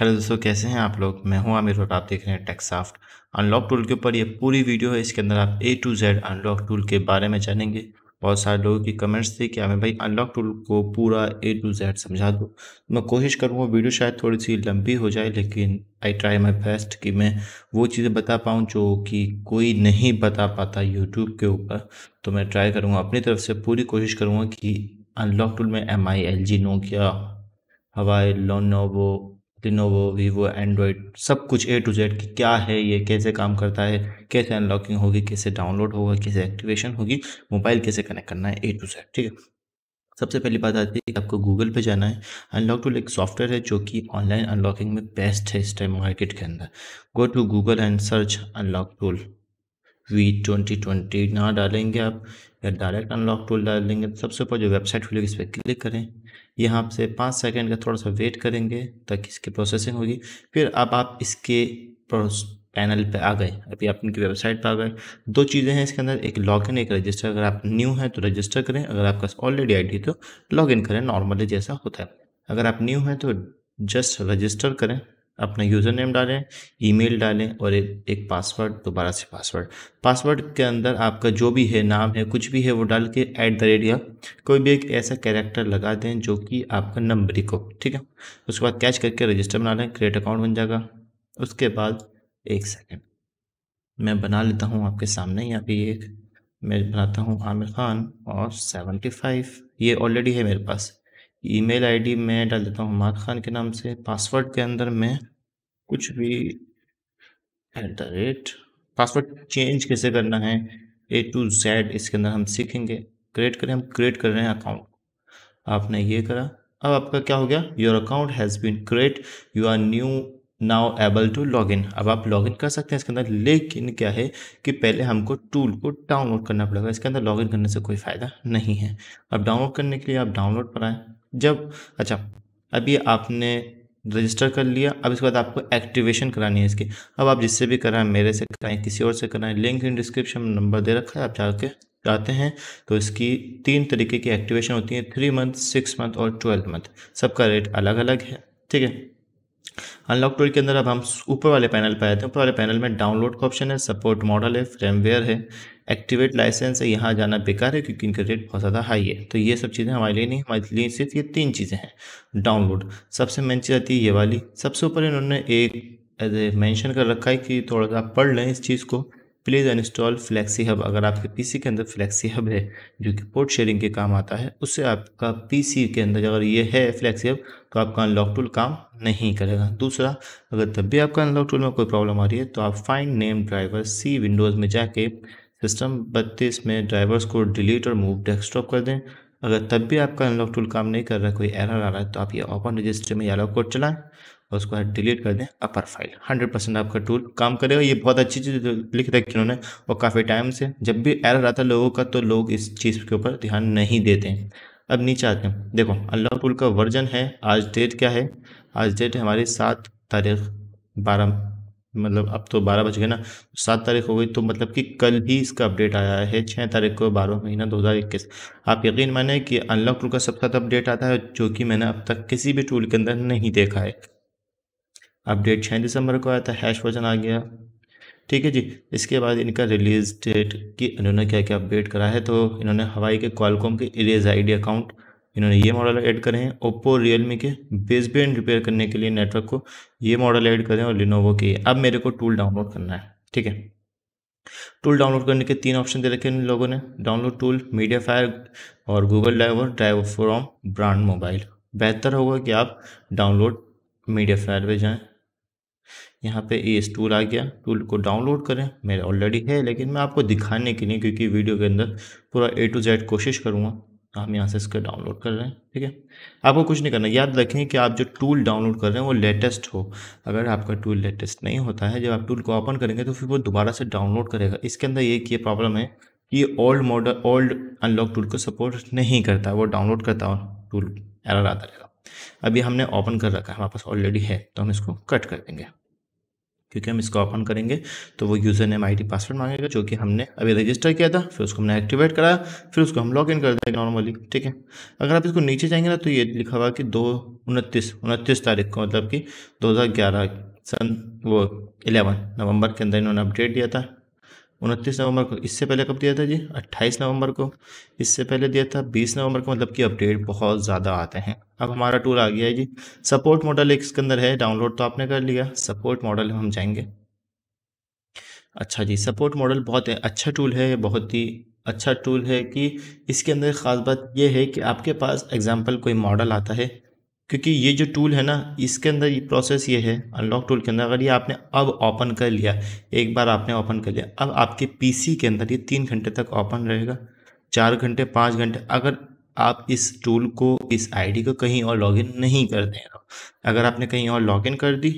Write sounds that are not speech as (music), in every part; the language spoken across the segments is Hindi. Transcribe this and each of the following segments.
हेलो दोस्तों कैसे हैं आप लोग मैं हूं आमिर और आप देख रहे हैं टेक्साफ्ट अनलॉक टूल के ऊपर ये पूरी वीडियो है इसके अंदर आप A to Z unlock tool के बारे में जानेंगे बहुत सारे लोगों की कमेंट्स थे कि हमें हाँ भाई अनलॉक टूल को पूरा ए टू जेड समझा दो तो मैं कोशिश करूँगा वीडियो शायद थोड़ी सी लंबी हो जाए लेकिन आई ट्राई माई बेस्ट कि मैं वो चीज़ें बता पाऊँ जो कि कोई नहीं बता पाता यूट्यूब के ऊपर तो मैं ट्राई करूँगा अपनी तरफ से पूरी कोशिश करूँगा कि अनलॉक टूल में M I L G Nokia Huawei Lenovo Lenovo Vivo Android सब कुछ ए टू जेड कि क्या है ये कैसे काम करता है कैसे अनलॉकिंग होगी कैसे डाउनलोड होगा कैसे एक्टिवेशन होगी मोबाइल कैसे कनेक्ट करना है ए टू जेड ठीक है सबसे पहली बात आती है कि आपको गूगल पे जाना है अनलॉक टूल एक सॉफ्टवेयर है जो कि ऑनलाइन अनलॉकिंग में बेस्ट है इस टाइम मार्केट के अंदर go to Google and search unlock tool V twenty twenty ना डालेंगे आप या डायरेक्ट अनलॉक टूल डालेंगे सबसे ऊपर जो वेबसाइट खुलेगी इस पर क्लिक करें यहाँ से पाँच सेकंड का थोड़ा सा वेट करेंगे ताकि इसकी प्रोसेसिंग होगी फिर अब आप इसके पैनल पे आ गए अभी आप इनकी वेबसाइट पे आ गए दो चीज़ें हैं इसके अंदर एक लॉगिन एक रजिस्टर अगर आप न्यू हैं तो रजिस्टर करें अगर आपका पास ऑलरेडी आईडी तो इन करें नॉर्मली जैसा होता है अगर आप न्यू हैं तो जस्ट रजिस्टर करें अपना यूज़र नेम डालें ईमेल डालें और एक एक पासवर्ड दोबारा से पासवर्ड पासवर्ड के अंदर आपका जो भी है नाम है कुछ भी है वो डाल के ऐट द रेट या कोई भी एक ऐसा कैरेक्टर लगा दें जो कि आपका नंबर ही को ठीक है उसके बाद कैच करके रजिस्टर बना लें क्रिएट अकाउंट बन जाएगा उसके बाद एक सेकेंड मैं बना लेता हूँ आपके सामने यहाँ पे एक मैं बनाता हूँ आमिर खान और सेवेंटी फाइव ये ऑलरेडी है मेरे पास ईमेल आईडी मैं डाल देता हूँ हमार खान के नाम से पासवर्ड के अंदर मैं कुछ भी at the rate password change कैसे करना है ए टू जेड इसके अंदर हम सीखेंगे क्रिएट करें हम क्रिएट कर रहे हैं अकाउंट आपने ये करा अब आपका क्या हो गया your account has been create you are new now able to log in अब आप लॉग इन कर सकते हैं इसके अंदर लेकिन क्या है कि पहले हमको टूल को डाउनलोड करना पड़ेगा इसके अंदर लॉग इन करने से कोई फ़ायदा नहीं है अब डाउनलोड करने के लिए आप डाउनलोड पर आएँ जब अच्छा अभी आपने रजिस्टर कर लिया अब इसके बाद आपको एक्टिवेशन करानी है इसकी अब आप जिससे भी कराएं मेरे से कराएं किसी और से कराएं लिंक इन डिस्क्रिप्शन में नंबर दे रखा है आप जाके जाते हैं तो इसकी तीन तरीके की एक्टिवेशन होती है थ्री मंथ सिक्स मंथ और ट्वेल्थ मंथ सबका रेट अलग अलग है ठीक है अनलॉक टूल के अंदर अब हम ऊपर वाले पैनल पर आए थे ऊपर वाले पैनल में डाउनलोड का ऑप्शन है सपोर्ट मॉडल है फ्रेमवेयर है एक्टिवेट लाइसेंस है यहाँ जाना बेकार है क्योंकि इनका रेट बहुत ज़्यादा हाई है तो ये सब चीज़ें हमारे लिए नहीं हमारे लिए सिर्फ ये तीन चीज़ें हैं डाउनलोड सबसे मेन चीज़ आती है ये वाली सबसे ऊपर इन्होंने एक एज ए मैंशन कर रखा है कि थोड़ा सा पढ़ लें इस चीज़ को प्लीज़ अनइंस्टॉल फ्लैक्सी हब अगर आपके पीसी के अंदर फ्लैक्सी हब है जो कि पोर्ट शेयरिंग के काम आता है उससे आपका पीसी के अंदर अगर ये है फ्लैक्सी हब तो आपका अनलॉक टूल काम नहीं करेगा दूसरा अगर तब भी आपका अनलॉक टूल में कोई प्रॉब्लम आ रही है तो आप fine name driver C Windows में जाके सिस्टम बत्तीस में ड्राइवर्स को डिलीट और मूव डेस्कटॉप कर दें अगर तब भी आपका अनलॉक टूल काम नहीं कर रहा कोई एरर आ रहा है तो आप ये ओपन रजिस्ट्री में यालो कोड चलाएं और उसको डिलीट कर दें अपर फाइल हंड्रेड परसेंट आपका टूल काम करेगा ये बहुत अच्छी चीज़ लिख रखी उन्होंने और काफ़ी टाइम से जब भी एरर आता है लोगों का तो लोग इस चीज़ के ऊपर ध्यान नहीं देते हैं अब नीचे आते हैं देखो अनलॉक टूल का वर्जन है आज डेट क्या है आज डेट हमारी सात तारीख बारह मतलब अब तो बारह बज गए ना सात तारीख हो गई तो मतलब कि कल ही इसका अपडेट आया है छः तारीख को बारह महीना दो हज़ार इक्कीस आप यकीन माने कि अनलॉक टूल का सबसे अपडेट आता है जो कि मैंने अब तक किसी भी टूल के अंदर नहीं देखा है अपडेट छः दिसंबर को आया था हैश वर्जन आ गया ठीक है जी इसके बाद इनका रिलीज डेट कि इन्होंने क्या क्या अपडेट करा है तो इन्होंने हवाई के क्वालकॉम के इरेज आई अकाउंट इन्होंने ये मॉडल ऐड करे हैं ओप्पो रियलमी के बेसबैंड रिपेयर करने के लिए नेटवर्क को ये मॉडल ऐड करें और लिनोवो के अब मेरे को टूल डाउनलोड करना है ठीक है टूल डाउनलोड करने के तीन ऑप्शन दे रखे हैं इन लोगों ने डाउनलोड टूल मीडिया फायर और गूगल ड्राइव और ड्राइव फ्रॉम ब्रांड मोबाइल बेहतर होगा कि आप डाउनलोड मीडिया फायर पर जाएँ यहाँ पे इस एस टूल आ गया टूल को डाउनलोड करें मेरे ऑलरेडी है लेकिन मैं आपको दिखाने के लिए क्योंकि वीडियो के अंदर पूरा ए टू जेड कोशिश करूँगा हम यहाँ से इसको डाउनलोड कर रहे हैं ठीक है आपको कुछ नहीं करना याद रखें कि आप जो टूल डाउनलोड कर रहे हैं वो लेटेस्ट हो अगर आपका टूल लेटेस्ट नहीं होता है जब आप टूल को ओपन करेंगे तो फिर वो दोबारा से डाउनलोड करेगा इसके अंदर एक ये प्रॉब्लम है कि old model old unlock tool को सपोर्ट नहीं करता वो डाउनलोड करता और टूल एरर आता रहेगा अभी हमने ओपन कर रखा है हमारे पास ऑलरेडी है तो हम इसको कट कर देंगे क्योंकि हम इसको ओपन करेंगे तो वो यूज़र नेम आईडी पासवर्ड मांगेगा जो कि हमने अभी रजिस्टर किया था फिर उसको हमने एक्टिवेट कराया फिर उसको हम लॉग इन कर देंगे नॉर्मली ठीक है अगर आप इसको नीचे जाएंगे ना तो ये लिखा हुआ कि दो उनतीस उनतीस तारीख को मतलब कि ग्यारह सन वो इलेवन नवंबर के अंदर इन्होंने अपडेट दिया था उनतीस नवंबर को इससे पहले कब दिया था जी अट्ठाईस नवंबर को इससे पहले दिया था बीस नवंबर को मतलब कि अपडेट बहुत ज़्यादा आते हैं अब हमारा टूल आ गया है जी सपोर्ट मॉडल एक इसके अंदर है डाउनलोड तो आपने कर लिया सपोर्ट मॉडल हम जाएंगे अच्छा जी सपोर्ट मॉडल बहुत अच्छा टूल है बहुत ही अच्छा टूल है कि इसके अंदर ख़ास बात यह है कि आपके पास एग्जाम्पल कोई मॉडल आता है क्योंकि ये जो टूल है ना इसके अंदर ये प्रोसेस ये है अनलॉक टूल के अंदर अगर ये आपने अब ओपन कर लिया एक बार आपने ओपन कर लिया अब आपके पीसी के अंदर ये तीन घंटे तक ओपन रहेगा चार घंटे पाँच घंटे अगर आप इस टूल को इस आईडी को कहीं और लॉगिन नहीं कर दें अगर आपने कहीं और लॉगिन कर दी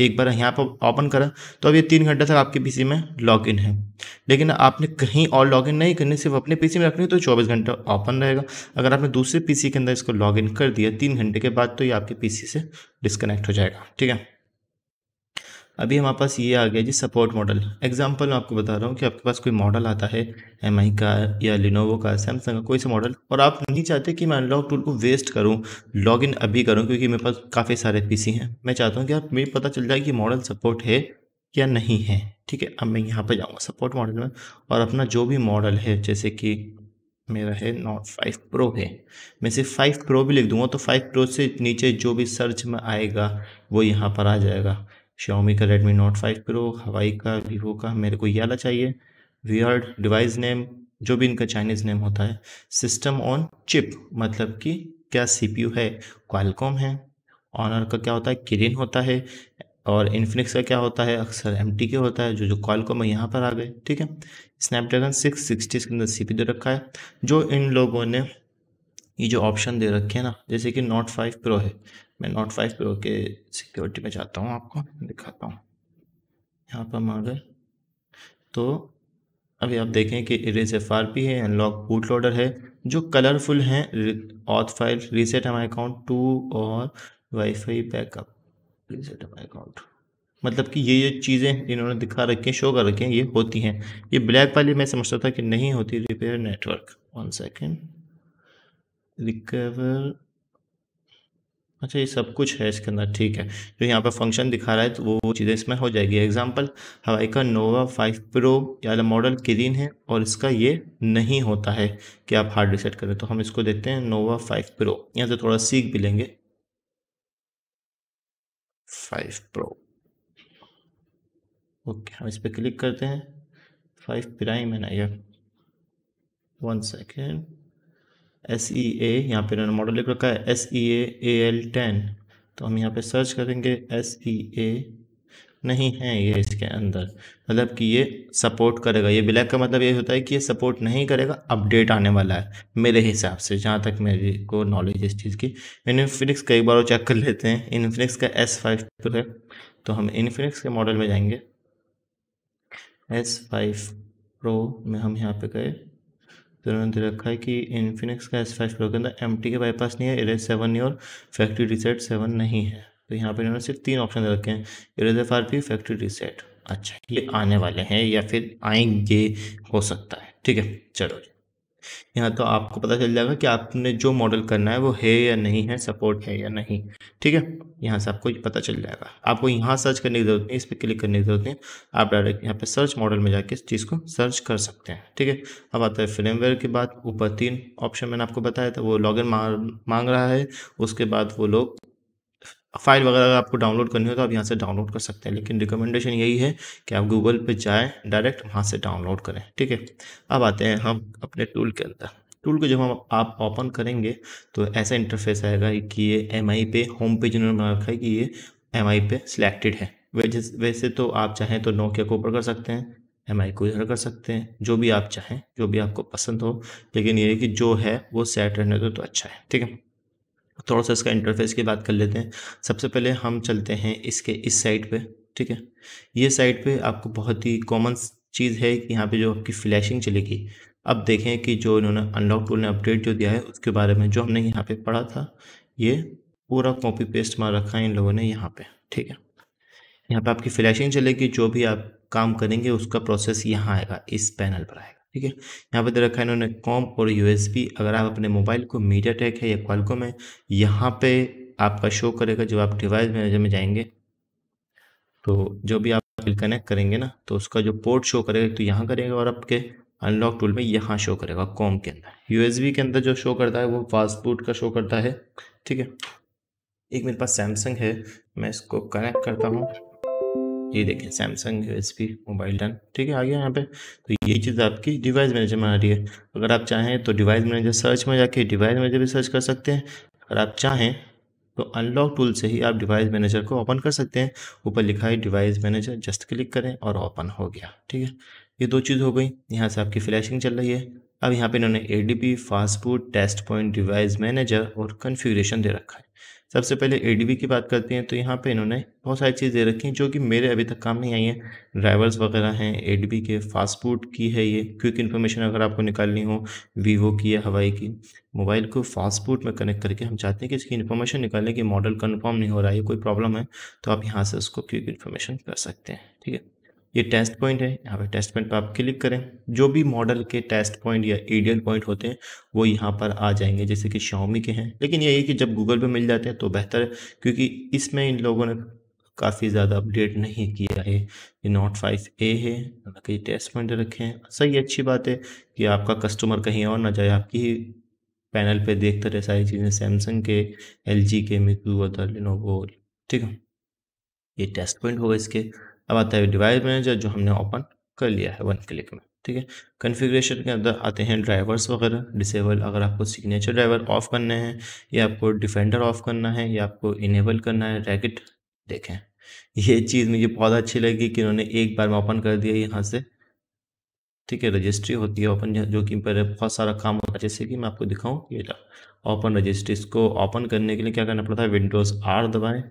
एक बार यहाँ पर ओपन करा तो अब ये तीन घंटे तक आपके पीसी में लॉगिन है लेकिन आपने कहीं और लॉगिन नहीं करनी सिर्फ अपने पीसी में रखनी तो 24 घंटा ओपन रहेगा अगर आपने दूसरे पीसी के अंदर इसको लॉगिन कर दिया तीन घंटे के बाद तो ये आपके पीसी से डिस्कनेक्ट हो जाएगा ठीक है अभी हमारे पास ये आ गया जी सपोर्ट मॉडल एग्जाम्पल मैं आपको बता रहा हूँ कि आपके पास कोई मॉडल आता है एम का या लिनोवो का सैमसंग का कोई सा मॉडल और आप नहीं चाहते कि मैं अनलॉक टूल को वेस्ट करूँ लॉग इन अभी करूँ क्योंकि मेरे पास काफ़ी सारे पीसी हैं मैं चाहता हूँ कि आप मेरे पता चल जाए कि मॉडल सपोर्ट है या नहीं है ठीक है अब मैं यहाँ पर जाऊँगा सपोर्ट मॉडल में और अपना जो भी मॉडल है जैसे कि मेरा है नॉट फाइव प्रो है मैं सिर्फ फाइव प्रो भी लिख दूंगा तो फाइव प्रो से नीचे जो भी सर्च में आएगा वो यहाँ पर आ जाएगा शाओमी का रेडमी नोट फाइव प्रो हवाई का वीवो का मेरे को ये आला चाहिए वियर्ड डिवाइस नेम जो भी इनका चाइनीज़ नेम होता है सिस्टम ऑन चिप मतलब कि क्या सीपीयू है क्वालकॉम है ऑनर का क्या होता है किरिन होता है और इन्फिनिक्स का क्या होता है अक्सर एम टी के होता है जो जो क्वालकॉम है यहाँ पर आ गए ठीक है स्नैपड्रैगन सिक्स सिक्सटी के अंदर सी दे रखा है जो इन लोगों ने ये जो ऑप्शन दे रखे हैं ना जैसे कि नोट फाइव प्रो है मैं नोट फाइव प्रो के सिक्योरिटी में जाता हूँ आपको दिखाता हूँ यहाँ पर हम आ गए तो अभी आप देखें कि इरेज एफ आर पी है अनलॉक बूट लोडर है जो कलरफुल हैं ऑथ फाइल रीसेट हमारे अकाउंट टू और वाईफाई बैकअप रीसेट हमारे अकाउंट मतलब कि ये ये चीज़ें इन्होंने दिखा रखी हैं शो कर रखी हैं ये होती हैं ये ब्लैक वाली मैं समझता था कि नहीं होती repair network one second recover अच्छा ये सब कुछ है इसके अंदर ठीक है जो यहाँ पर फंक्शन दिखा रहा है तो वो वो चीज़ें इसमें हो जाएगी एग्जाम्पल हवाई का नोवा फाइव प्रो या मॉडल ग्रीन है और इसका ये नहीं होता है कि आप हार्ड रिसेट करें तो हम इसको देखते हैं नोवा फाइव प्रो यहाँ से थोड़ा सीख भी लेंगे फाइव प्रो ओके हम इस पर क्लिक करते हैं फाइव प्राइम है ना ये one second S E A यहाँ पर इन्होंने मॉडल लिख रखा है S E A A L ten तो हम यहाँ पे सर्च करेंगे एस ई ए नहीं है ये इसके अंदर मतलब कि ये सपोर्ट करेगा ये ब्लैक का मतलब ये होता है कि ये सपोर्ट नहीं करेगा अपडेट आने वाला है मेरे हिसाब से जहाँ तक मेरे को नॉलेज इस चीज़ की इनफिनिक्स कई बार चेक कर लेते हैं इनफिनिक्स का एस फाइव प्रो है तो हम इनफिनिक्स के मॉडल में जाएंगे एस फाइव प्रो में हम यहाँ पे गए तो उन्होंने दे रखा है कि इन्फिनिक्स का एस फाइव के अंदर एम के बाईपास नहीं है इरेज सेवन नहीं और फैक्ट्री रिसेट सेवन नहीं है तो यहाँ पर इन्होंने सिर्फ तीन ऑप्शन दे रखे हैं erase F R P factory reset अच्छा ये आने वाले हैं या फिर आएंगे हो सकता है ठीक है चलो जी यहाँ तो आपको पता चल जाएगा कि आपने जो मॉडल करना है वो है या नहीं है सपोर्ट है या नहीं ठीक है यहाँ से आपको पता चल जाएगा आपको यहाँ सर्च करने की ज़रूरत नहीं इस पर क्लिक करने की ज़रूरत नहीं आप डायरेक्ट यहाँ पे सर्च मॉडल में जाके इस चीज़ को सर्च कर सकते हैं ठीक है अब आता है फ्रेमवेयर के बाद ऊपर तीन ऑप्शन मैंने आपको बताया था वो लॉगिन मांग रहा है उसके बाद वो लोग फाइल वगैरह अगर आपको डाउनलोड करनी हो तो आप यहाँ से डाउनलोड कर सकते हैं लेकिन रिकमेंडेशन यही है कि आप गूगल पे जाएं डायरेक्ट वहाँ से डाउनलोड करें ठीक है अब आते हैं हम अपने टूल के अंदर टूल को जब हम आप ओपन करेंगे तो ऐसा इंटरफेस आएगा कि ये एम आई पे होम पेज उन्होंने बना रखा है कि ये एम आई पे सिलेक्टेड है वैसे वैसे तो आप चाहें तो नोकिया को ऊपर कर सकते हैं एम आई को इधर कर सकते हैं जो भी आप चाहें जो भी आपको पसंद हो लेकिन ये कि जो है वो सेट रहने दो तो अच्छा है ठीक है थोड़ा सा इसका इंटरफेस की बात कर लेते हैं सबसे पहले हम चलते हैं इसके इस साइड पे ठीक है ये साइड पे आपको बहुत ही कॉमन चीज़ है कि यहाँ पे जो आपकी फ्लैशिंग चलेगी अब देखें कि जो इन्होंने अनलॉक टूल ने अपडेट जो दिया है उसके बारे में जो हमने यहाँ पर पढ़ा था ये पूरा कॉपी पेस्ट मार रखा है इन लोगों ने यहाँ पर ठीक है यहाँ पर आपकी फ्लैशिंग चलेगी जो भी आप काम करेंगे उसका प्रोसेस यहाँ आएगा इस पैनल पर आएगा ठीक है यहाँ पे दे तो रखा है इन्होंने कॉम और यूएसबी अगर आप अपने मोबाइल को मीडिया टेक है या क्वालकॉम है यहाँ पे आपका शो करेगा जब आप डिवाइस मैनेजर में जाएंगे तो जो भी आप कनेक्ट करेंगे ना तो उसका जो पोर्ट शो करेगा तो यहाँ करेगा और आपके अनलॉक टूल में यहाँ शो करेगा कॉम के अंदर यू के अंदर जो शो करता है वो फास्टबूट का शो करता है ठीक है एक मेरे पास सैमसंग है मैं इसको कनेक्ट करता हूँ ये देखें Samsung S P mobile done ठीक है आ गया यहाँ पे तो ये चीज़ आपकी डिवाइस मैनेजर में आ रही है अगर आप चाहें तो डिवाइस मैनेजर सर्च में जाके डिवाइस मैनेजर भी सर्च कर सकते हैं अगर आप चाहें तो अनलॉक टूल से ही आप डिवाइस मैनेजर को ओपन कर सकते हैं ऊपर लिखा है डिवाइस मैनेजर जस्ट क्लिक करें और ओपन हो गया ठीक है ये दो चीज़ हो गई यहाँ से आपकी फ्लैशिंग चल रही है अब यहाँ पे इन्होंने A D B fastboot test point device manager और कन्फिग्रेशन दे रखा है सबसे पहले ए डी की बात करते हैं तो यहाँ पे इन्होंने बहुत सारी चीज़ दे रखी हैं जो कि मेरे अभी तक काम नहीं आई हैं ड्राइवर्स वगैरह हैं ए डी के फास्ट फूड की है ये क्विक इन्फॉर्मेशन अगर आपको निकालनी हो वीवो की या हवाई की मोबाइल को फास्ट फूड में कनेक्ट करके हम चाहते हैं कि इसकी इन्फॉर्मेशन निकालें कि मॉडल कन्फर्म नहीं हो रहा है कोई प्रॉब्लम है तो आप यहाँ से उसको क्विक इन्फॉर्मेशन कर सकते हैं ठीक है ये टेस्ट पॉइंट है यहाँ पे टेस्ट पॉइंट पर आप क्लिक करें जो भी मॉडल के टेस्ट पॉइंट या एडियल पॉइंट होते हैं वो यहाँ पर आ जाएंगे जैसे कि शाओमी के हैं लेकिन यही कि जब गूगल पे मिल जाते हैं तो बेहतर है क्योंकि इसमें इन लोगों ने काफ़ी ज़्यादा अपडेट नहीं किया है ये नॉट फाइव ए है कई टेस्ट पॉइंट रखे हैं सही अच्छा, अच्छी बात है कि आपका कस्टमर कहीं और ना जाए आपकी ही पैनल पर देखते रहे सारी चीज़ें सैमसंग के एल के मिकू अदर लिनोवो ठीक है ये टेस्ट पॉइंट होगा इसके अब आता है डिवाइस मैनेजर जो हमने ओपन कर लिया है वन क्लिक में ठीक है कन्फिग्रेशन के अंदर आते हैं ड्राइवर्स वगैरह डिसेबल अगर आपको सिग्नेचर ड्राइवर ऑफ़ करने हैं या आपको डिफेंडर ऑफ़ करना है या आपको इनेबल करना है रैकेट देखें ये चीज़ मुझे बहुत अच्छी लगी कि उन्होंने एक बार में ओपन कर दिया यहाँ से ठीक है रजिस्ट्री होती है ओपन जो कि पर बहुत सारा काम होता है जैसे कि मैं आपको दिखाऊँ ये ओपन रजिस्ट्री इसको ओपन करने के लिए क्या करना पड़ता है विंडोज़ आर दबाएँ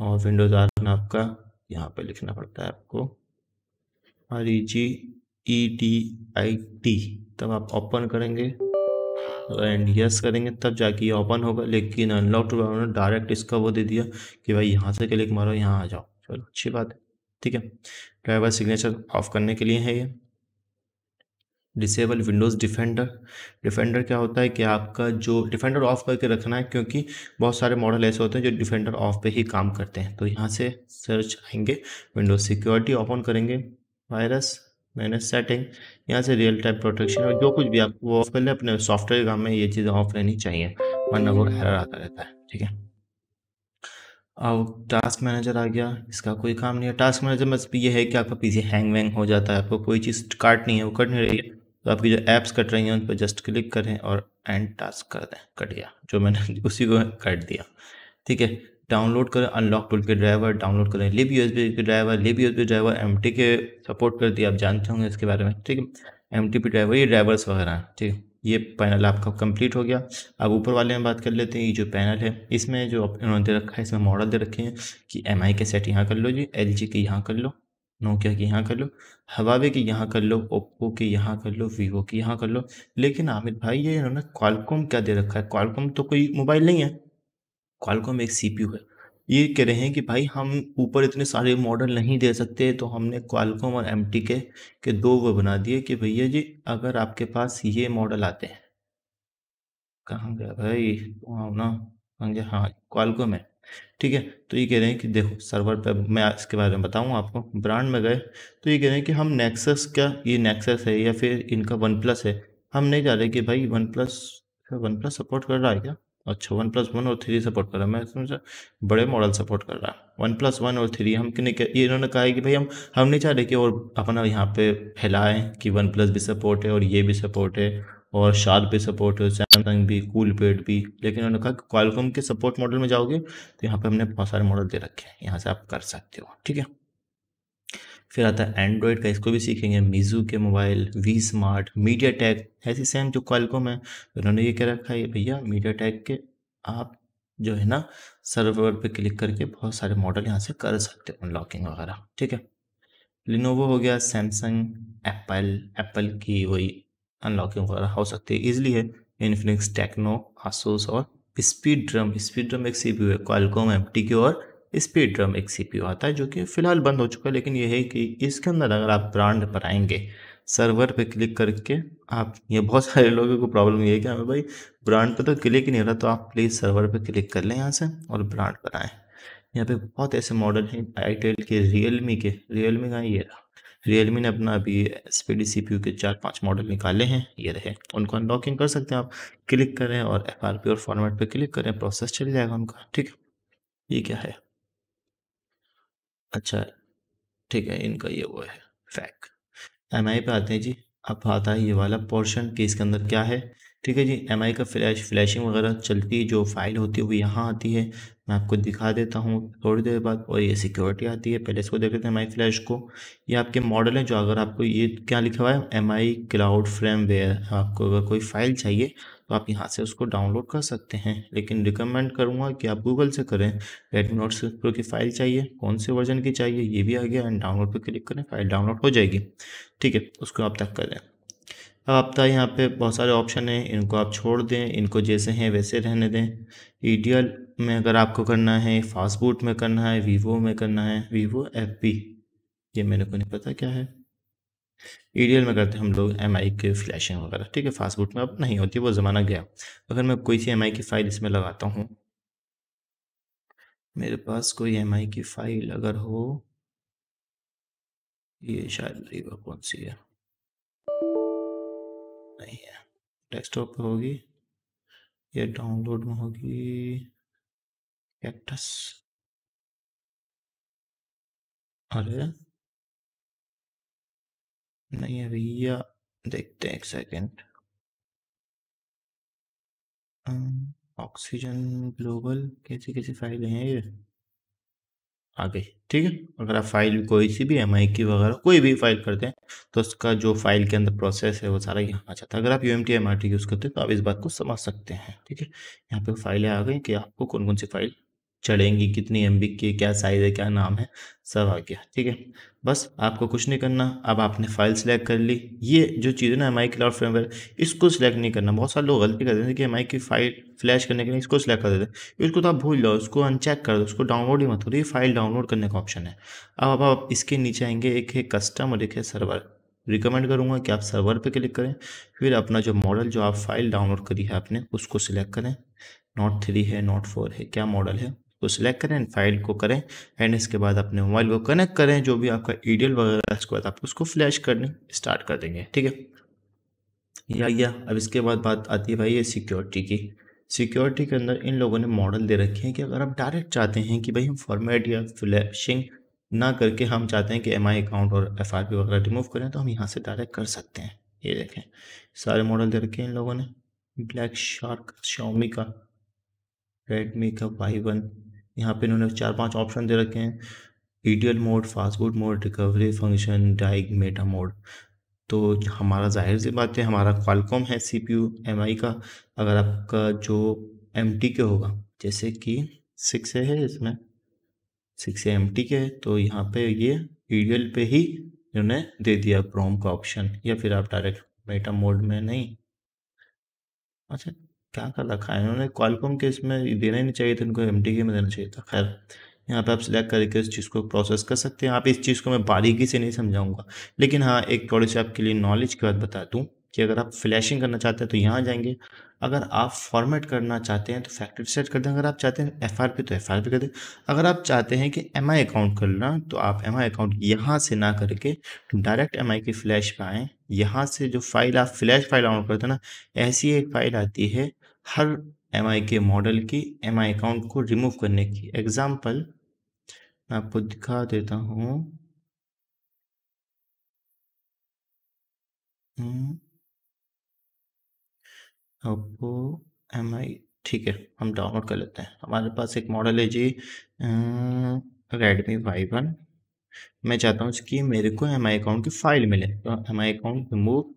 और विंडोज़ आर में आपका यहाँ पे लिखना पड़ता है आपको R E G E D I T तब आप ओपन करेंगे एंड यस करेंगे तब जाके ये ओपन होगा लेकिन अनलॉक टू उन्होंने डायरेक्ट इसका वो दे दिया कि भाई यहाँ से क्लिक मारो यहाँ आ जाओ चलो अच्छी बात है ठीक है ड्राइवर सिग्नेचर ऑफ करने के लिए है ये डिसेबल विंडोज़ डिफेंडर डिफेंडर क्या होता है कि आपका जो डिफेंडर ऑफ करके रखना है क्योंकि बहुत सारे मॉडल ऐसे होते हैं जो डिफेंडर ऑफ पे ही काम करते हैं तो यहाँ से सर्च आएंगे विंडोज़ सिक्योरिटी ओपन करेंगे वायरस मैनेज सेटिंग यहाँ से रियल टाइम प्रोटेक्शन और जो कुछ भी आपको वो ऑफ कर लें अपने सॉफ्टवेयर काम में ये चीज़ें ऑफ रहनी चाहिए वरना वो एरर आता रहता है ठीक है अब टास्क मैनेजर आ गया इसका कोई काम नहीं है टास्क मैनेजर बस मतलब ये है कि आपका पीसी हैंग वैंग हो जाता है आपको कोई चीज़ काट नहीं है वो कट नहीं रही है तो आपकी जो ऐप्स कट रही हैं उन पर जस्ट क्लिक करें और एंड टास्क कर दें कट गया जो मैंने (laughs) उसी को कट दिया ठीक है डाउनलोड करें अनलॉक टूल के ड्राइवर डाउनलोड करें लिब यू के driver lib U driver M के सपोर्ट कर दिया आप जानते होंगे इसके बारे में ठीक है एम ड्राइवर ये ड्राइवर्स वगैरह हैं ठीक है ये पैनल आपका कंप्लीट हो गया अब ऊपर वाले में बात कर लेते हैं ये जो पैनल है इसमें जो इन्होंने दे रखा है इसमें मॉडल दे रखे हैं कि एम के सेट यहाँ कर लो जी एल के यहाँ कर लो नोकिया की यहाँ कर लो हवावे की यहाँ कर लो ओप्पो के यहाँ कर लो वीवो के यहाँ कर लो लेकिन आमिर भाई ये इन्होंने क्वालकॉम क्या दे रखा है क्वालकॉम तो कोई मोबाइल नहीं है क्वालकॉम एक सी है ये कह रहे हैं कि भाई हम ऊपर इतने सारे मॉडल नहीं दे सकते तो हमने क्वालकॉम और एम के, के दो वो बना दिए कि भैया जी अगर आपके पास ये मॉडल आते हैं कहाँ गया भाई तो ना हाँ क्वालकॉम है ठीक है तो ये कह रहे हैं कि देखो सर्वर पे मैं इसके बारे में बताऊँ आपको ब्रांड में गए तो ये कह रहे हैं कि हम नेक्सस का ये नेक्सस है या फिर इनका वन प्लस है हम नहीं जा रहे कि भाई OnePlus OnePlus support कर रहा है क्या अच्छा वन प्लस वन और थ्री सपोर्ट कर रहा है मैं समझा बड़े मॉडल सपोर्ट कर रहा है वन प्लस वन और थ्री हम नहीं ये इन्होंने कहा है कि भाई हम हम नहीं चाह रहे कि और अपना यहाँ पे फैलाएं कि वन प्लस भी सपोर्ट है और ये भी सपोर्ट है और शार्प पे सपोर्ट है सैमसंग भी कूल पेड भी लेकिन उन्होंने कहा क्वालकॉम के सपोर्ट मॉडल में जाओगे तो यहाँ पे हमने बहुत सारे मॉडल दे रखे हैं यहाँ से आप कर सकते हो ठीक है फिर आता है एंड्रॉयड का इसको भी सीखेंगे मीजू के mobile Vsmart MediaTek ऐसी सेम जो क्वालकॉम है तो उन्होंने ये कह रखा है भैया मीडिया टैग के आप जो है ना सर्वर पे क्लिक करके बहुत सारे मॉडल यहाँ से कर सकते हो अनलॉकिंग वगैरह ठीक है लिनोवो हो गया सैमसंग एप्पल एप्पल की वही अनलॉकिंग वगैरह हो सकती है ईजिली है इन्फिनिक्स टेक्नो आसूस और स्पीड ड्रम स्पीड ड्रम एक सी पी है क्वालकॉम एम टी और स्पीड ड्रम एक सी पी आता है जो कि फ़िलहाल बंद हो चुका है लेकिन यह है कि इसके अंदर अगर आप ब्रांड पर आएंगे सर्वर पे क्लिक करके आप ये बहुत (laughs) सारे लोगों को प्रॉब्लम ये है कि हमें भाई ब्रांड पे तो क्लिक ही नहीं हो रहा तो आप प्लीज़ सर्वर पे क्लिक कर लें यहाँ से और ब्रांड पर आएँ यहाँ पे बहुत ऐसे मॉडल हैं आई के रियलमी के मी का ये रहा रियलमी ने अपना अभी S P D C P U के चार पांच मॉडल निकाले हैं ये रहे उनको अनलॉकिंग कर सकते हैं आप क्लिक करें और एफ आर पी और फॉर्मेट पर क्लिक करें प्रोसेस चल जाएगा उनका ठीक है ये क्या है अच्छा ठीक है इनका ये वो है फैक एम आई पे आते हैं जी अब आता है ये वाला पोर्शन कि इसके अंदर क्या है ठीक है जी एम का फ्लैश फ्लैशिंग वगैरह चलती जो फाइल होती है वो यहाँ आती है मैं आपको दिखा देता हूँ थोड़ी देर बाद और ये सिक्योरिटी आती है पहले इसको देख लेते हैं एम फ्लैश को ये आपके मॉडल हैं जो अगर आपको ये क्या लिखा हुआ है एम आई क्लाउड फ्रेम आपको अगर कोई फाइल चाहिए तो आप यहाँ से उसको डाउनलोड कर सकते हैं लेकिन रिकमेंड करूँगा कि आप गूगल से करें रेडमी नोट सिक्स प्रो की फ़ाइल चाहिए कौन से वर्जन की चाहिए ये भी आ गया एंड डाउनलोड पर क्लिक करें फाइल डाउनलोड हो जाएगी ठीक है उसको आप तक कर लें आपता यहाँ पे बहुत सारे ऑप्शन हैं इनको आप छोड़ दें इनको जैसे हैं वैसे रहने दें ईडियल में अगर आपको करना है फास्टबूट में करना है वीवो में करना है वीवो एफ पी ये मेरे को नहीं पता क्या है ईडियल में करते हैं हम लोग एम आई के फ्लैशिंग वगैरह ठीक है फास्टबूट में अब नहीं होती वो ज़माना गया अगर मैं कोई सी एम आई की फ़ाइल इसमें लगाता हूँ मेरे पास कोई एम आई की फ़ाइल अगर हो ये शायद कौन सी है नहीं है डेस्कटॉप पे होगी या डाउनलोड में होगी कैक्टस अरे नहीं है भैया देखते हैं एक सेकेंड ऑक्सीजन ग्लोबल कैसी कैसी फाइलें हैं ये आ गई ठीक है अगर आप फाइल कोई सी भी एम आई की वगैरह कोई भी फाइल करते हैं तो उसका जो फाइल के अंदर प्रोसेस है वो सारा यहाँ आ जाता है अगर आप U M T M R T use करते हैं तो आप इस बात को समझ सकते हैं ठीक है यहाँ पे फाइलें आ गई कि आपको कौन कौन सी फाइल चढ़ेंगी कितनी एम बी की क्या साइज़ है क्या नाम है सब आ गया ठीक है बस आपको कुछ नहीं करना अब आपने फाइल सेलेक्ट कर ली ये जो चीज़ है ना एम आई क्लाउड फ्रेमवर्क इसको सिलेक्ट नहीं करना बहुत सारे लोग गलती कर देते हैं कि एम आई की फाइल फ्लैश करने के लिए इसको सिलेक्ट कर देते हैं इसको तो आप भूल जाओ उसको अनचेक कर दो उसको डाउनलोड ही मत करो ये फाइल डाउनलोड करने का ऑप्शन है अब अब आप इसके नीचे आएंगे एक है कस्टम और एक है सर्वर रिकमेंड करूँगा कि आप सर्वर पर क्लिक करें फिर अपना जो मॉडल जो आप फाइल डाउनलोड करी है आपने उसको सिलेक्ट करें नॉट थ्री है नॉट फोर है क्या मॉडल है को सिलेक्ट करें फाइल को करें एंड इसके बाद अपने मोबाइल को कनेक्ट करें जो भी आपका ईडियल वगैरह उसके बाद आप उसको फ्लैश करने स्टार्ट कर देंगे ठीक है या या अब इसके बाद बात आती है भाई ये सिक्योरिटी की सिक्योरिटी के अंदर इन लोगों ने मॉडल दे रखे हैं कि अगर आप डायरेक्ट चाहते हैं कि भाई हम फॉर्मेट या फ्लैशिंग ना करके हम चाहते हैं कि एम अकाउंट और एफ वगैरह रिमूव करें तो हम यहाँ से डायरेक्ट कर सकते हैं ये देखें सारे मॉडल दे रखे हैं इन लोगों ने ब्लैक शार्क शाओमी का रेडमी का वाई वन यहाँ पे इन्होंने चार पांच ऑप्शन दे रखे हैं EDL mode fast good mode recovery function diag meta mode तो हमारा जाहिर सी बात है हमारा क्वालकॉम है C P U M I का अगर आपका जो एम टी के होगा जैसे कि सिक्स है इसमें सिक्स एम टी के तो यहाँ पे ये ईडियल पे ही इन्होंने दे दिया क्रोम का ऑप्शन या फिर आप डायरेक्ट मेटा मोड में नहीं अच्छा क्या कर रखा है इन्होंने क्वालकॉम के इसमें देना ही नहीं चाहिए था इनको एम के में देना चाहिए था खैर यहाँ पे आप सिलेक्ट करके इस चीज़ को प्रोसेस कर सकते हैं आप इस चीज़ को मैं बारीकी से नहीं समझाऊंगा लेकिन हाँ एक थोड़ी सी आपके लिए नॉलेज की बात बता दूँ कि अगर आप फ्लैशिंग करना चाहते हैं तो यहाँ जाएंगे अगर आप फॉर्मेट करना चाहते हैं तो फैक्ट्री सेट कर दें अगर आप चाहते हैं एफ आर पी तो एफ आर पी कर दें अगर आप चाहते हैं कि एम आई अकाउंट करना तो आप एम आई अकाउंट यहाँ से ना करके डायरेक्ट एम आई के फ्लैश पर आएँ यहाँ से जो फाइल आप फ्लैश फाइल डाउनलोड करते हैं ना ऐसी एक फाइल आती है हर एम के मॉडल की एम अकाउंट को रिमूव करने की एग्जाम्पल मैं आपको दिखा देता हूँ ओपो एम आई ठीक है हम डाउनलोड कर लेते हैं हमारे पास एक मॉडल है जी रेडमी वाई वन मैं चाहता हूँ कि मेरे को एम आई अकाउंट की फ़ाइल मिले तो M I account remove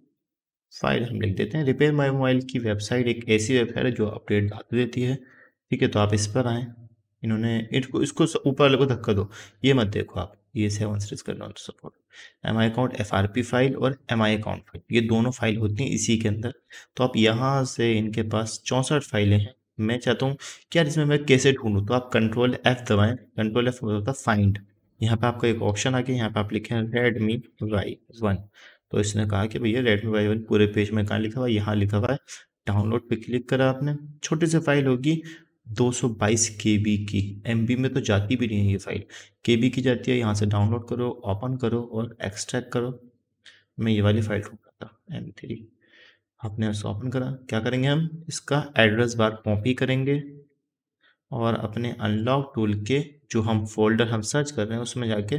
file हम लिख देते हैं रिपेयर माई मोबाइल की वेबसाइट एक ऐसी वेबसाइट है जो अपडेट लाते देती है ठीक है तो आप इस पर आएँ इन्होंने इसको इसको ऊपर वाले को धक्का दो ये मत देखो आप ये सेवन सीरीज कर launch support M I account F R P file और एम आई अकाउंट फाइल ये दोनों फाइल होती हैं इसी के अंदर तो आप यहाँ से इनके पास चौंसठ फाइलें हैं मैं चाहता हूँ कि यार इसमें मैं कैसे ढूंढूँ तो आप कंट्रोल एफ दबाएं कंट्रोल मतलब एफ होता फाइंड यहाँ पे आपका एक ऑप्शन आ गया यहाँ पे आप लिखें रेडमी वाई वन तो इसने कहा कि भैया रेडमी वाई वन पूरे पेज में कहाँ लिखा हुआ है यहाँ लिखा हुआ है डाउनलोड पे क्लिक करा आपने छोटी सी फाइल होगी 222 बी की बी में तो जाती भी नहीं है ये फाइल बी की जाती है यहाँ से डाउनलोड करो ओपन करो और एक्सट्रैक्ट करो मैं ये वाली फाइल ढूंढ रहा था एम थ्री आपने उसको ओपन करा क्या करेंगे हम इसका एड्रेस बार कॉपी करेंगे और अपने अनलॉक टूल के जो हम फोल्डर हम सर्च कर रहे हैं उसमें जाके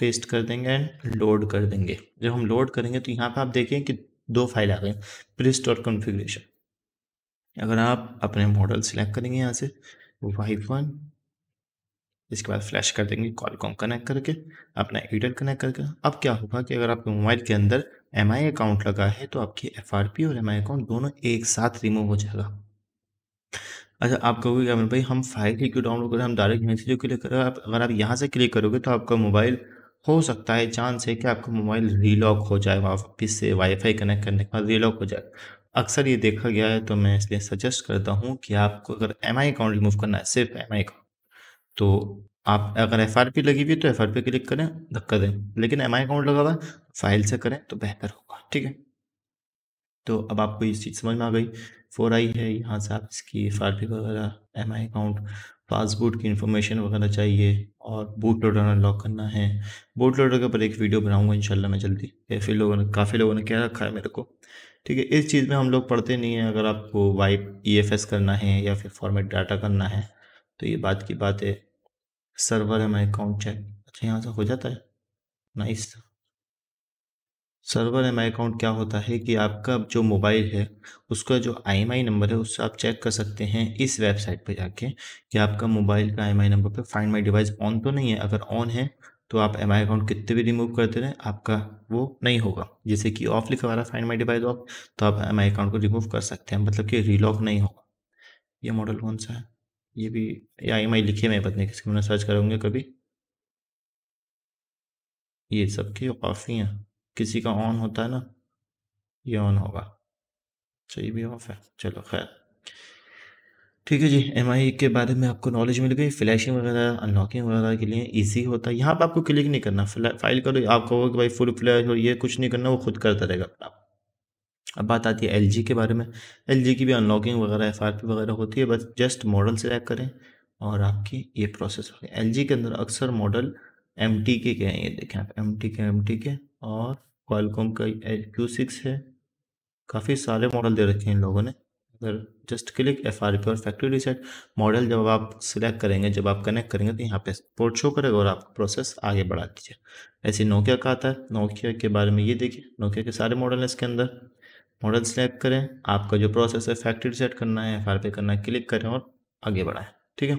पेस्ट कर देंगे एंड लोड कर देंगे जब हम लोड करेंगे तो यहाँ पर आप देखें कि दो फाइल आ गए प्रिस्ट और कॉन्फ़िगरेशन अगर आप अपने मॉडल सिलेक्ट करेंगे यहाँ से वाइफ वन इसके बाद फ्लैश कर देंगे कॉलकॉम कनेक्ट करके अपना एडिटर कनेक्ट करके अब क्या होगा कि अगर आपके मोबाइल के अंदर एम अकाउंट लगा है तो आपकी एफ और एम अकाउंट दोनों एक साथ रिमूव हो जाएगा अच्छा आप कहोगे क्या भाई हम फाइल ही क्यों डाउनलोड करें हम डायरेक्ट मैसेज से क्लिक करें आप अगर आप यहाँ से क्लिक करोगे तो आपका मोबाइल हो सकता है चांस है कि आपका मोबाइल रीलॉक हो जाए वापस से वाईफाई कनेक्ट करने के बाद रीलॉक हो जाए अक्सर ये देखा गया है तो मैं इसलिए सजेस्ट करता हूँ कि आपको अगर एम आई अकाउंट रिमूव करना है सिर्फ एम आई अकाउंट तो आप अगर एफ आर पी लगी हुई है तो एफ आर पी क्लिक करें धक्का दें लेकिन एम आई अकाउंट लगा हुआ है फाइल से करें तो बेहतर होगा ठीक है तो अब आपको ये चीज़ समझ में आ गई फोर आई है यहाँ से आप इसकी एफ आर पी वगैरह एम आई अकाउंट पासबुक की इन्फॉर्मेशन वगैरह चाहिए और बूट लोडर अनलॉक करना है बूट लोडर के ऊपर एक वीडियो बनाऊंगा इंशाल्लाह मैं जल्दी फिर लोगों ने काफ़ी लोगों ने कह रखा है मेरे को ठीक है इस चीज़ में हम लोग पढ़ते नहीं हैं अगर आपको वाइप ई करना है या फिर फॉर्मेट डाटा करना है तो ये बात की बात है सर्वर है माई अकाउंट चेक अच्छा यहाँ से हो जाता है nice server M I account क्या होता है कि आपका जो मोबाइल है उसका जो आई एम आई नंबर है उससे आप चेक कर सकते हैं इस वेबसाइट पर जाके कि आपका मोबाइल का आई एम आई नंबर पर फाइंड माई डिवाइस ऑन तो नहीं है अगर ऑन है तो आप एम आई अकाउंट कितने भी रिमूव करते रहें आपका वो नहीं होगा जैसे कि ऑफ लिखा वाला फाइंड माई डिवाइस ऑफ तो आप एम आई अकाउंट को रिमूव कर सकते हैं मतलब कि रीलॉक नहीं होगा ये मॉडल कौन सा है ये भी आई एम आई लिखे मैं पता नहीं किसी सर्च करूँगा कभी ये सब के काफ़ी हैं किसी का ऑन होता है ना ये ऑन होगा सही भी ऑफ है चलो खैर ठीक है जी एम के बारे में आपको नॉलेज मिल गई फ्लैशिंग वगैरह अनलॉकिंग वगैरह के लिए ईजी होता है यहाँ पर आपको क्लिक नहीं करना फाइल करो आप कहो कि भाई फुल फ्लैश और ये कुछ नहीं करना वो खुद करता रहेगा अपना अब बात आती है एल के बारे में एल की भी अनलॉकिंग वगैरह एफ वगैरह होती है बस जस्ट मॉडल सिलेक्ट करें और आपकी ये प्रोसेस हो गई एल के अंदर अक्सर मॉडल एम के हैं ये देखें आप एम के एम के और क्वालकॉम का क्यू सिक्स है काफ़ी सारे मॉडल दे रखे हैं इन लोगों ने अगर just click F R P और फैक्ट्री रिसेट मॉडल जब आप सिलेक्ट करेंगे जब आप कनेक्ट करेंगे तो यहाँ पे पोर्ट शो करेगा और आप प्रोसेस आगे बढ़ा दीजिए ऐसे नोकिया का आता है नोकिया के बारे में ये देखिए नोकिया के सारे मॉडल हैं इसके अंदर मॉडल सेलेक्ट करें आपका जो प्रोसेस है फैक्ट्री रिसेट करना है एफ आर पी करना है क्लिक करें और आगे बढ़ाएँ ठीक है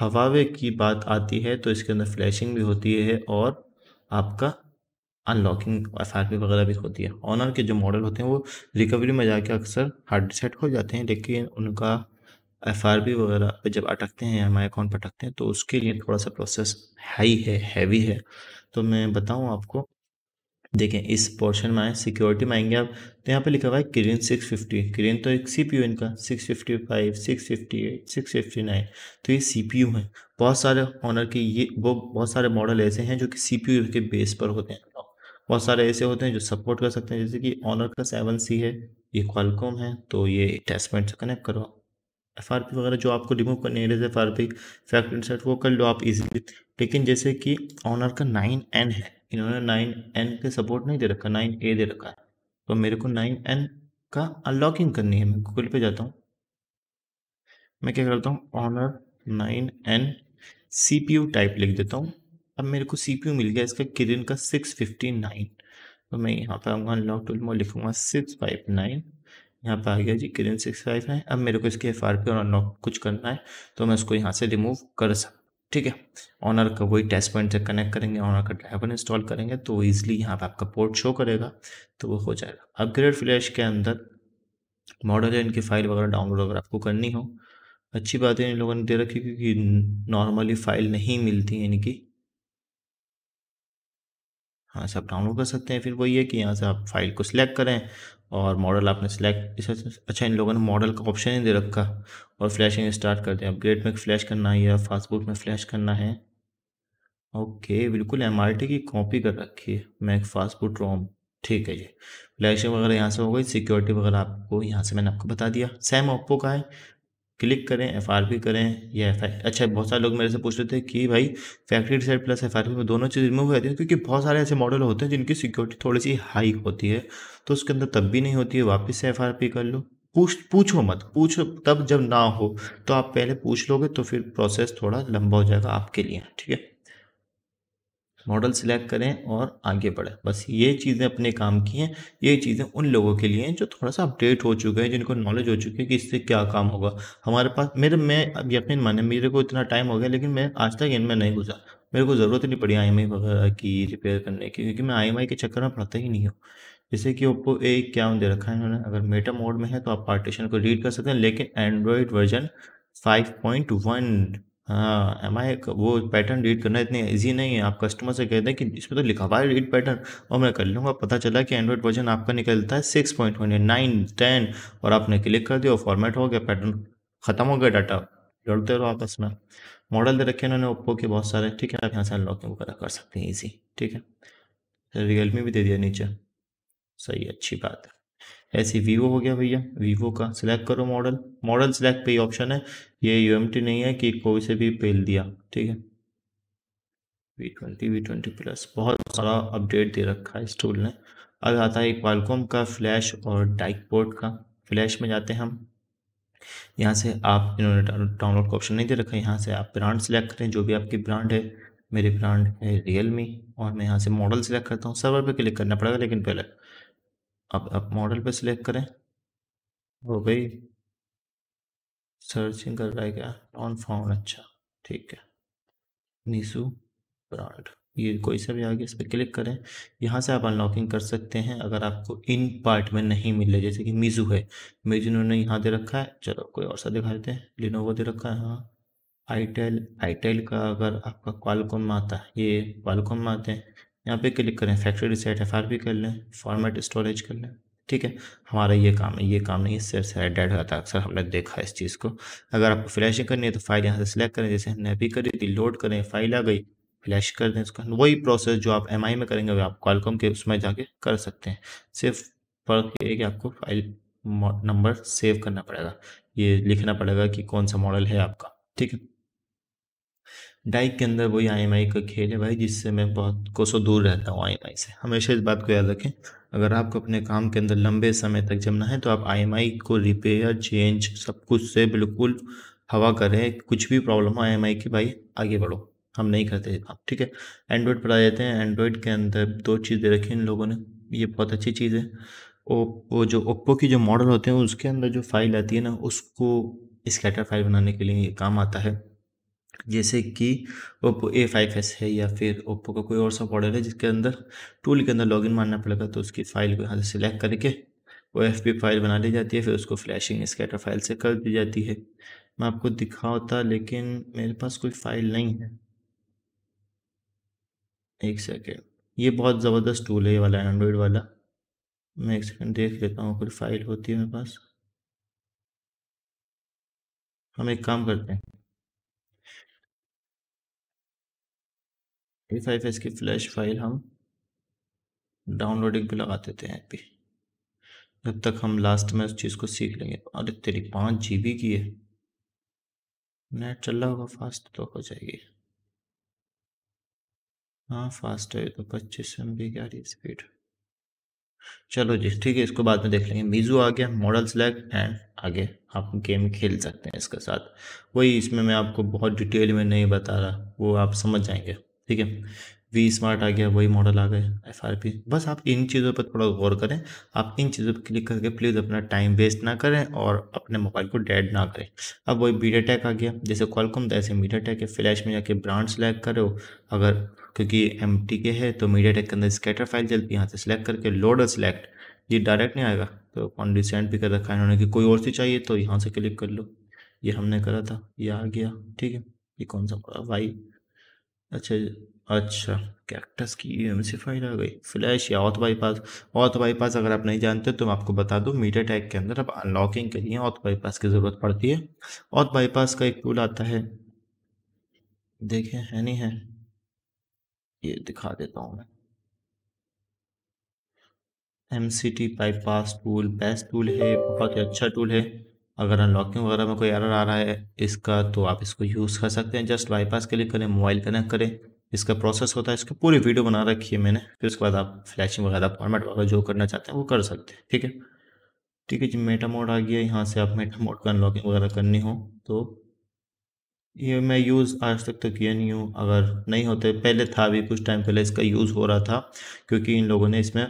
हवावे की बात आती है तो इसके अंदर फ्लैशिंग भी होती है और आपका अनलॉकिंग पी वगैरह भी होती है ऑनर के जो मॉडल होते हैं वो रिकवरी में जाके अक्सर हार्ड डिसेट हो जाते हैं लेकिन उनका एफ आर पी वगैरह पे जब अटकते हैं आई अकाउंट पर अटकते हैं तो उसके लिए थोड़ा सा प्रोसेस हाई है हैवी है तो मैं बताऊँ आपको देखें इस पोर्शन में आए सिक्योरिटी में आएंगे आप तो यहाँ पे लिखा हुआ है किरिन फिफ्टी किरिन तो एक सी पी यू इनका six six fifty fifty five eight six fifty nine तो ये सी पी यू है बहुत सारे ऑनर के ये वो बहुत सारे मॉडल ऐसे हैं जो कि सी पी यू के बेस पर होते हैं बहुत सारे ऐसे होते हैं जो सपोर्ट कर सकते हैं जैसे कि ऑनर का सेवन सी है ये क्वालकॉम है तो ये अटैचमेंट से कनेक्ट करो एफ आर पी वगैरह जो आपको रिमूव करनी है F R P fact insert वो कर लो आप इजीली लेकिन जैसे कि ऑनर का नाइन एन है इन्होंने नाइन एन के सपोर्ट नहीं दे रखा नाइन ए दे रखा है तो मेरे को नाइन एन का अनलॉकिंग करनी है मैं गूगल पे जाता हूँ मैं क्या करता हूँ Honor nine N C P U type लिख देता हूँ अब मेरे को सी मिल गया इसका किरिन का सिक्स फिफ्टी नाइन तो मैं यहाँ पर आऊँगा अनलॉक टूल में लिखूँगा सिक्स फाइव नाइन यहाँ पर आ गया जी किरिन सिक्स फाइव है अब मेरे को इसके एफ आर पी और अनलॉक कुछ करना है तो मैं उसको यहाँ से रिमूव कर सकता ठीक है ऑनर का वही टेस्ट पॉइंट से कनेक्ट करेंगे ऑनर का ड्राइवर इंस्टॉल करेंगे तो ईजिली यहाँ पर आपका पोर्ट शो करेगा तो वो हो जाएगा अपग्रेड फ्लैश के अंदर मॉडल है इनकी फ़ाइल वगैरह डाउनलोड अगर आपको करनी हो अच्छी बात है इन लोगों ने दे रखी क्योंकि नॉर्मली फ़ाइल नहीं मिलती है इनकी हाँ से आप डाउनलोड कर सकते हैं फिर वही है कि यहाँ से आप फाइल को सिलेक्ट करें और मॉडल आपने सिलेक्ट तो अच्छा इन लोगों ने मॉडल का ऑप्शन ही दे रखा और फ्लैशिंग स्टार्ट कर दें अपग्रेड में फ्लैश करना है या फास्टबुक में फ्लैश करना है ओके बिल्कुल एम की कॉपी कर रखी है मैक फास्टबुक रोम ठीक है जी फ्लैशिंग वगैरह यहाँ से हो गई सिक्योरिटी वगैरह आपको यहाँ से मैंने आपको बता दिया सेम ओप्पो का है क्लिक करें एफ आर पी करें या एफ अच्छा बहुत सारे लोग मेरे से पूछ रहे थे कि भाई factory set plus F R P में दोनों चीज़ रिमूव हो जाती है क्योंकि बहुत सारे ऐसे मॉडल होते हैं जिनकी सिक्योरिटी थोड़ी सी हाई होती है तो उसके अंदर तब भी नहीं होती है वापस से एफ आर पी कर लो पूछ पूछो मत पूछो तब जब ना हो तो आप पहले पूछ लोगे तो फिर प्रोसेस थोड़ा लंबा हो जाएगा आपके लिए ठीक है मॉडल सिलेक्ट करें और आगे बढ़ें बस ये चीज़ें अपने काम की हैं ये चीज़ें उन लोगों के लिए हैं जो थोड़ा सा अपडेट हो चुके हैं जिनको नॉलेज हो चुकी है कि इससे क्या काम होगा हमारे पास मेरे मैं अब यकीन माने मेरे को इतना टाइम हो गया लेकिन मैं आज तक इनमें नहीं गुजरा मेरे को ज़रूरत नहीं पड़ी आई वगैरह की रिपेयर करने की क्योंकि मैं आई के चक्कर में पढ़ता ही नहीं हूँ जैसे कि ओप्पो ए क्या दे रखा है इन्होंने अगर मेटा मोड में है तो आप पार्टीशन को रीड कर सकते हैं लेकिन एंड्रॉयड वर्जन वन हाँ एम आई वो पैटर्न रीड करना इतनी ईजी नहीं है आप कस्टमर से कहते हैं कि इसमें तो लिखा हुआ है रीड पैटर्न और मैं कर लूँगा पता चला कि एंड्रॉइड वर्जन आपका निकलता है six point one nine ten और आपने क्लिक कर दिया फॉर्मेट हो गया पैटर्न खत्म हो गया डाटा जोड़ते रहो आपस में मॉडल दे रखे उन्होंने ओप्पो के बहुत सारे ठीक है आप यहाँ से अनलॉकिंग वगैरह कर सकते हैं ईजी ठीक है रियलमी भी दे दिया नीचे सही अच्छी बात है ऐसे वीवो हो गया भैया वीवो का सिलेक्ट करो मॉडल मॉडल सिलेक्ट पे ही ऑप्शन है ये यू नहीं है कि कोई से भी पेल दिया ठीक है V twenty V twenty plus बहुत सारा अपडेट दे रखा है इस टूल ने अब आता है एक वालकॉम का फ्लैश और डाइक बोर्ड का फ्लैश में जाते हैं हम यहाँ से आप इन्होंने डाउनलोड का ऑप्शन नहीं दे रखा है यहाँ से आप ब्रांड सेलेक्ट करें जो भी आपकी ब्रांड है मेरी ब्रांड है रियल और मैं यहाँ से मॉडल सेलेक्ट करता हूँ सर्वर पर क्लिक करना पड़ेगा लेकिन पहले अब आप मॉडल पे सिलेक्ट करें हो गई सर्चिंग कर रहा है क्या नॉन फाउंड अच्छा ठीक है नीसू ब्रांड ये कोई सा भी आ गया इस पर क्लिक करें यहाँ से आप अनलॉकिंग कर सकते हैं अगर आपको इन पार्ट में नहीं मिले जैसे कि मीजू है मीजू उन्होंने यहाँ दे रखा है चलो कोई और सा दिखा देते हैं लिनोवो दे रखा है हाँ आईटेल आईटेल का अगर आपका क्वालकॉम आता है ये क्वालकॉम आते हैं यहाँ पे क्लिक करें फैक्ट्री रिसेट एफ कर लें फॉर्मेट स्टोरेज कर लें ठीक है हमारा ये काम है ये काम नहीं सिर्फ सर डेड जाता है अक्सर हमने देखा इस चीज़ को अगर आपको फ्लैशिंग करनी है तो फाइल यहाँ से सिलेक्ट करें जैसे हमने अभी करी थी लोड करें फाइल आ गई फ्लैश कर दें उसका वही प्रोसेस जो आप एम में करेंगे वो आप कॉलकॉम के उसमें जाके कर सकते हैं सिर्फ फर्क ये है कि आपको फाइल नंबर सेव करना पड़ेगा ये लिखना पड़ेगा कि कौन सा मॉडल है आपका ठीक है डाइक के अंदर वही आई का खेल है भाई जिससे मैं बहुत कोसों दूर रहता हूँ आई से हमेशा इस बात को याद रखें अगर आपको अपने काम के अंदर लंबे समय तक जमना है तो आप आई को रिपेयर चेंज सब कुछ से बिल्कुल हवा करें कुछ भी प्रॉब्लम हो आई की भाई आगे बढ़ो हम नहीं करते काम ठीक है एंड्रॉयड पर आ जाते हैं एंड्रॉयड के अंदर दो चीज़ दे रखी इन लोगों ने ये बहुत अच्छी चीज़ है वो जो ओप्पो की जो मॉडल होते हैं उसके अंदर जो फाइल आती है ना उसको स्कैटर फाइल बनाने के लिए काम आता है जैसे कि ओप्पो ए फाइव एस है या फिर ओप्पो का कोई और सा मॉडल है जिसके अंदर टूल के अंदर लॉगिन मारना पड़ेगा तो उसकी फ़ाइल को यहाँ से सिलेक्ट करके वो एफ फाइल बना ली जाती है फिर उसको फ्लैशिंग स्कैटर फाइल से कर दी जाती है मैं आपको होता लेकिन मेरे पास कोई फाइल नहीं है एक सेकेंड ये बहुत ज़बरदस्त टूल है ये वाला एंड्रॉयड वाला मैं एक सेकेंड देख लेता हूँ कोई फाइल होती है मेरे पास हम एक काम करते हैं ए फाइव एस की फ्लैश फाइल हम डाउनलोडिंग पे लगा देते हैं अभी जब तक हम लास्ट में उस चीज़ को सीख लेंगे अरे तेरी पाँच जी बी की है नेट चल रहा होगा फास्ट तो हो जाएगी हाँ फास्ट है तो पच्चीस एम बी की आ रही है स्पीड चलो जी ठीक है इसको बाद में देख लेंगे मीज़ू आ गया मॉडल सेलेक्ट एंड आगे आप गेम खेल सकते हैं इसके साथ वही इसमें मैं आपको बहुत डिटेल में नहीं बता रहा वो आप समझ जाएंगे ठीक है वी स्मार्ट आ गया वही मॉडल आ गए एफ आर पी बस आप इन चीज़ों पर थोड़ा गौर करें आप इन चीज़ों पर क्लिक करके प्लीज़ अपना टाइम वेस्ट ना करें और अपने मोबाइल को डेड ना करें अब वही मीडिया टैक आ गया जैसे कॉलकॉम था तो ऐसे मीडिया टैक है फ्लैश में जाके ब्रांड सेलेक्ट करो अगर क्योंकि एम टी के है तो मीडिया टैक के अंदर स्कैटर फाइल चलती है यहाँ से सिलेक्ट करके लोड और सिलेक्ट ये डायरेक्ट नहीं आएगा तो कौन रिसेंट भी कर रखा है उन्होंने कि कोई और सी चाहिए तो यहाँ से क्लिक कर लो ये हमने करा था ये आ गया ठीक है ये कौन सा वाई अच्छा अच्छा कैक्टस की यूएमसी फाइल आ गई फ्लैश या ऑथ बाईपास ऑथ बाईपास अगर आप नहीं जानते तो मैं आपको बता दूं मीटर टैग के अंदर आप अनलॉकिंग के लिए ऑथ बाईपास की ज़रूरत पड़ती है ऑथ बाईपास का एक टूल आता है देखें है नहीं है ये दिखा देता हूँ मैं M C T bypass tool best tool है बहुत ही अच्छा टूल है अगर अनलॉकिंग वगैरह में कोई एरर आ रहा है इसका तो आप इसको यूज़ कर सकते हैं जस्ट बाईपास के लिए करें मोबाइल कनेक्ट करें इसका प्रोसेस होता है इसकी पूरी वीडियो बना रखी है मैंने फिर उसके बाद आप फ्लैशिंग वगैरह फॉर्मेट वगैरह जो करना चाहते हैं वो कर सकते हैं ठीक है ठीक है जी मेटा मोड आ गया यहाँ से आप मेटा मोड का अनलॉकिंग वगैरह करनी हो तो ये मैं यूज़ आज तक तो किया नहीं हूँ अगर नहीं होते पहले था भी कुछ टाइम पहले इसका यूज़ हो रहा था क्योंकि इन लोगों ने इसमें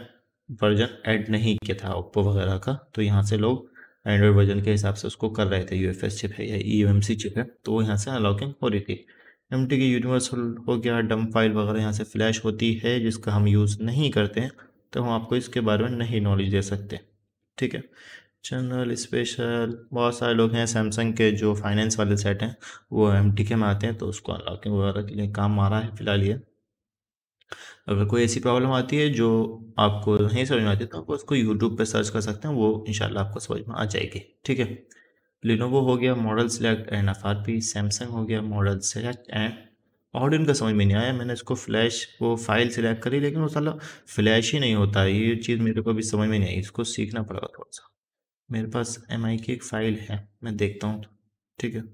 वर्जन ऐड नहीं किया था ओप्पो वगैरह का तो यहाँ से लोग एंड्रॉयड वर्जन के हिसाब से उसको कर रहे थे यू चिप है या ई e चिप है तो वो यहाँ से अनलॉकिंग हो रही थी एम टी की यूनिवर्सल हो गया डम फाइल वगैरह यहाँ से फ्लैश होती है जिसका हम यूज़ नहीं करते हैं तो हम आपको इसके बारे में नहीं नॉलेज दे सकते ठीक है जनरल स्पेशल बहुत सारे लोग हैं सैमसंग के जो फाइनेंस वाले सेट हैं वो एम टी के में आते हैं तो उसको अनलॉकिंग वगैरह के लिए काम आ रहा है फिलहाल ये अगर कोई ऐसी प्रॉब्लम आती है जो आपको नहीं समझ में आती तो आप उसको यूट्यूब पर सर्च कर सकते हैं वो इंशाल्लाह आपको समझ में आ जाएगी ठीक है लिनोवो हो गया model select and F R P Samsung हो गया मॉडल सेलेक्ट एंड और इनका समझ में नहीं आया मैंने इसको फ्लैश वो फाइल सेलेक्ट करी लेकिन वो साला फ्लैश ही नहीं होता ये चीज़ मेरे को अभी समझ में नहीं आई इसको सीखना पड़ेगा थोड़ा सा मेरे पास एम आई की एक फ़ाइल है मैं देखता हूँ ठीक है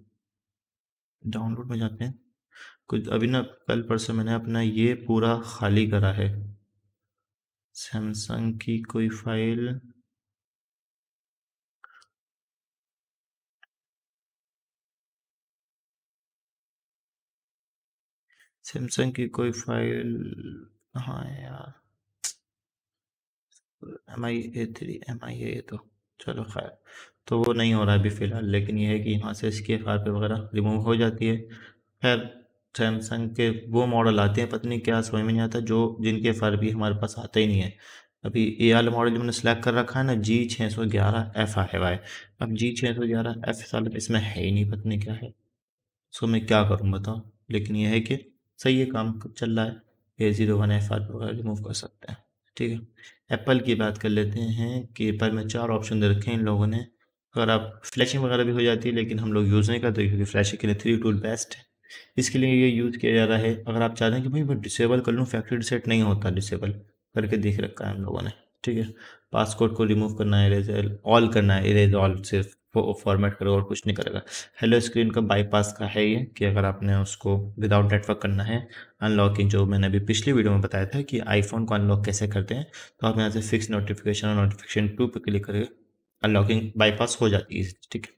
डाउनलोड में जाते हैं कुछ अभी ना कल परसों मैंने अपना ये पूरा खाली करा है सैमसंग की कोई फाइल सैमसंग की कोई फाइल हाँ यार M I A three M I A तो चलो खैर तो वो नहीं हो रहा अभी फ़िलहाल लेकिन यह है कि यहाँ से इसकी एफ आर पी वगैरह रिमूव हो जाती है खैर सैमसंग के वो मॉडल आते हैं पता नहीं क्या समझ में नहीं आता जो जिनके फर भी हमारे पास आते ही नहीं है अभी ए आल मॉडल जो मैंने सेलेक्ट कर रखा है ना जी छः सौ ग्यारह एफ़ आया हुआ है अब जी छः सौ ग्यारह एफ़ साल इसमें है ही नहीं पता नहीं क्या है सो मैं क्या करूँ बताओ लेकिन यह है कि सही है काम चल रहा है A zero one F R वगैरह रिमूव कर सकते हैं ठीक है एप्पल की बात कर लेते हैं कि एप्पल में चार ऑप्शन दे रखे हैं इन लोगों ने अगर आप फ्लैशिंग वगैरह भी हो जाती है लेकिन हम लोग यूज़ नहीं करते क्योंकि फ्लैशिंग के लिए थ्री टूल बेस्ट है इसके लिए ये यूज़ किया जा रहा है अगर आप चाह रहे हैं कि भाई मैं डिसेबल कर लूँ फैक्ट्री रिसेट नहीं होता डिसेबल करके देख रखा है हम लोगों ने ठीक है पासकोड को रिमूव करना है इरेज ऑल करना है इरेज ऑल सिर्फ फॉर्मेट करेगा और कुछ नहीं करेगा हेलो स्क्रीन का बाईपास का है ये कि अगर आपने उसको विदाउट नेटवर्क करना है अनलॉकिंग जो मैंने अभी पिछली वीडियो में बताया था कि आईफोन को अनलॉक कैसे करते हैं तो आप यहाँ से फिक्स नोटिफिकेशन और नोटिफिकेशन टू पर क्लिक करके अनलॉकिंग बाईपास हो जाती है ठीक है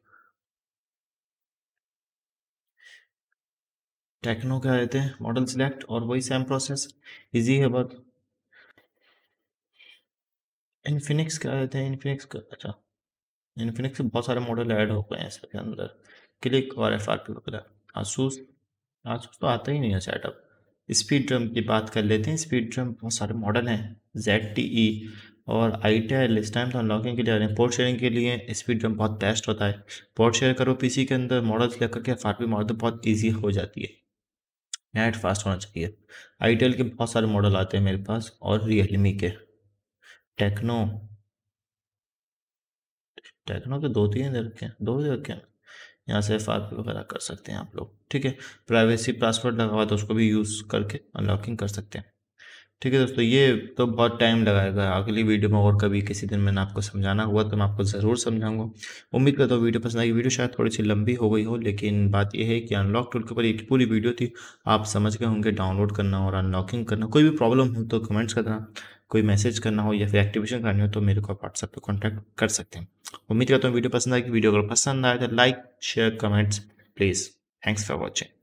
टेक्नो के आए थे मॉडल सिलेक्ट और वही सेम प्रोसेस इजी है बहुत इनफिनिक्स के आए थे इनफिनिक्स का अच्छा इनफिनिक्स बहुत सारे मॉडल ऐड हो गए हैं इसके अंदर क्लिक और एफ आर पी वगैरह आसूस आसूस तो आता ही नहीं है सेटअप स्पीड ड्रम की बात कर लेते हैं स्पीड ड्रम बहुत सारे मॉडल हैं जेड टी ई और आई टी आई इस टाइम तो अनलॉकिंग के लिए आ रहे हैं पोर्ट शेयरिंग के लिए स्पीड ड्रम बहुत बेस्ट होता है पोर्ट शेयर करो पीसी के अंदर मॉडल सेलेक्ट करके एफ आर पी मॉडल बहुत ईजी हो जाती है नेट फास्ट होना चाहिए आईटेल के बहुत सारे मॉडल आते हैं मेरे पास और रियलमी के टेक्नो टेक्नो के दो तीन दे रखे हैं दो दे रखे हैं यहाँ से एफ वगैरह कर सकते हैं आप लोग ठीक है प्राइवेसी पासवर्ड लगा हुआ तो उसको भी यूज़ करके अनलॉकिंग कर सकते हैं ठीक है दोस्तों ये तो बहुत टाइम लगाएगा अगली वीडियो में और कभी किसी दिन मैंने आपको समझाना हुआ तो मैं आपको ज़रूर समझाऊंगा उम्मीद करता हूँ वीडियो पसंद आई वीडियो शायद थोड़ी सी लंबी हो गई हो लेकिन बात यह है कि अनलॉक टूल के ऊपर एक पूरी वीडियो थी आप समझ गए होंगे डाउनलोड करना और अनलॉकिंग करना कोई भी प्रॉब्लम हो तो कमेंट्स करना कोई मैसेज करना हो या फिर एक्टिवेशन करनी हो तो मेरे को आप व्हाट्सएप पर कॉन्टैक्ट कर सकते हैं उम्मीद करता हूँ वीडियो पसंद आएगी वीडियो अगर पसंद आए तो like share comments please thanks for watching